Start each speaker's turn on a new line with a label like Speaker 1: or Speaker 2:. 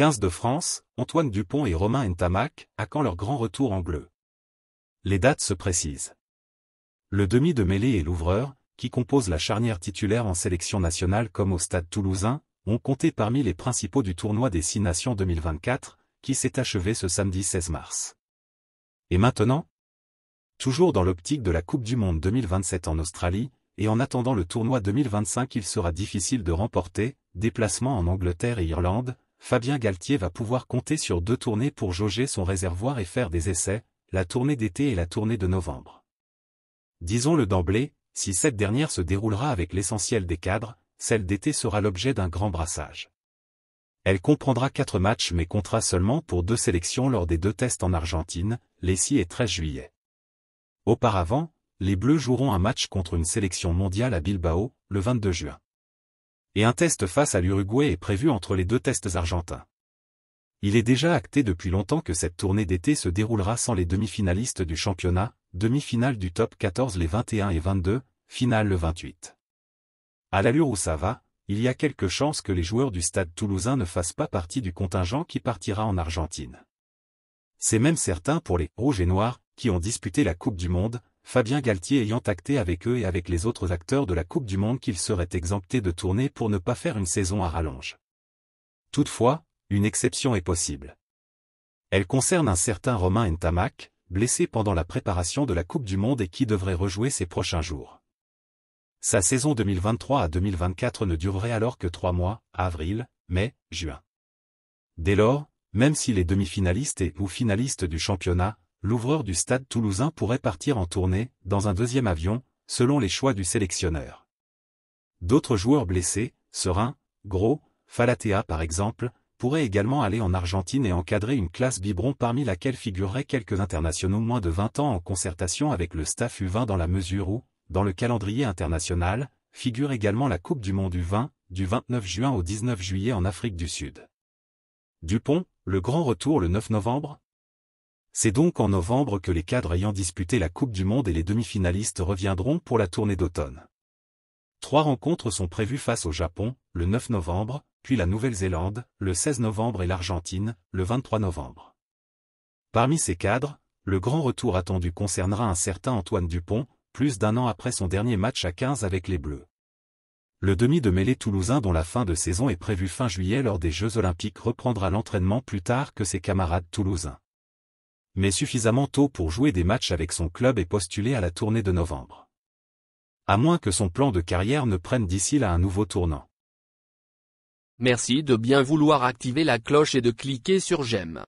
Speaker 1: 15 de France, Antoine Dupont et Romain Entamac, à quand leur grand retour en bleu Les dates se précisent. Le demi de mêlée et l'ouvreur, qui composent la charnière titulaire en sélection nationale comme au stade toulousain, ont compté parmi les principaux du tournoi des Six Nations 2024, qui s'est achevé ce samedi 16 mars. Et maintenant Toujours dans l'optique de la Coupe du Monde 2027 en Australie, et en attendant le tournoi 2025 il sera difficile de remporter, déplacement en Angleterre et Irlande, Fabien Galtier va pouvoir compter sur deux tournées pour jauger son réservoir et faire des essais, la tournée d'été et la tournée de novembre. Disons-le d'emblée, si cette dernière se déroulera avec l'essentiel des cadres, celle d'été sera l'objet d'un grand brassage. Elle comprendra quatre matchs mais comptera seulement pour deux sélections lors des deux tests en Argentine, les 6 et 13 juillet. Auparavant, les Bleus joueront un match contre une sélection mondiale à Bilbao, le 22 juin et un test face à l'Uruguay est prévu entre les deux tests argentins. Il est déjà acté depuis longtemps que cette tournée d'été se déroulera sans les demi-finalistes du championnat, demi-finale du top 14 les 21 et 22, finale le 28. À l'allure où ça va, il y a quelques chances que les joueurs du stade toulousain ne fassent pas partie du contingent qui partira en Argentine. C'est même certain pour les « rouges et noirs » qui ont disputé la Coupe du Monde, Fabien Galtier ayant acté avec eux et avec les autres acteurs de la Coupe du Monde qu'il serait exempté de tourner pour ne pas faire une saison à rallonge. Toutefois, une exception est possible. Elle concerne un certain Romain Ntamak, blessé pendant la préparation de la Coupe du Monde et qui devrait rejouer ses prochains jours. Sa saison 2023 à 2024 ne durerait alors que trois mois, avril, mai, juin. Dès lors, même si les demi-finalistes et ou finalistes du championnat l'ouvreur du stade toulousain pourrait partir en tournée, dans un deuxième avion, selon les choix du sélectionneur. D'autres joueurs blessés, Serein, Gros, Falatea par exemple, pourraient également aller en Argentine et encadrer une classe biberon parmi laquelle figureraient quelques internationaux moins de 20 ans en concertation avec le staff U20 dans la mesure où, dans le calendrier international, figure également la Coupe du Monde U20, du 29 juin au 19 juillet en Afrique du Sud. Dupont, le grand retour le 9 novembre c'est donc en novembre que les cadres ayant disputé la Coupe du Monde et les demi-finalistes reviendront pour la tournée d'automne. Trois rencontres sont prévues face au Japon, le 9 novembre, puis la Nouvelle-Zélande, le 16 novembre et l'Argentine, le 23 novembre. Parmi ces cadres, le grand retour attendu concernera un certain Antoine Dupont, plus d'un an après son dernier match à 15 avec les Bleus. Le demi de mêlée toulousain dont la fin de saison est prévue fin juillet lors des Jeux Olympiques reprendra l'entraînement plus tard que ses camarades toulousains mais suffisamment tôt pour jouer des matchs avec son club et postuler à la tournée de novembre. À moins que son plan de carrière ne prenne d'ici là un nouveau tournant. Merci de bien vouloir activer la cloche et de cliquer sur j'aime.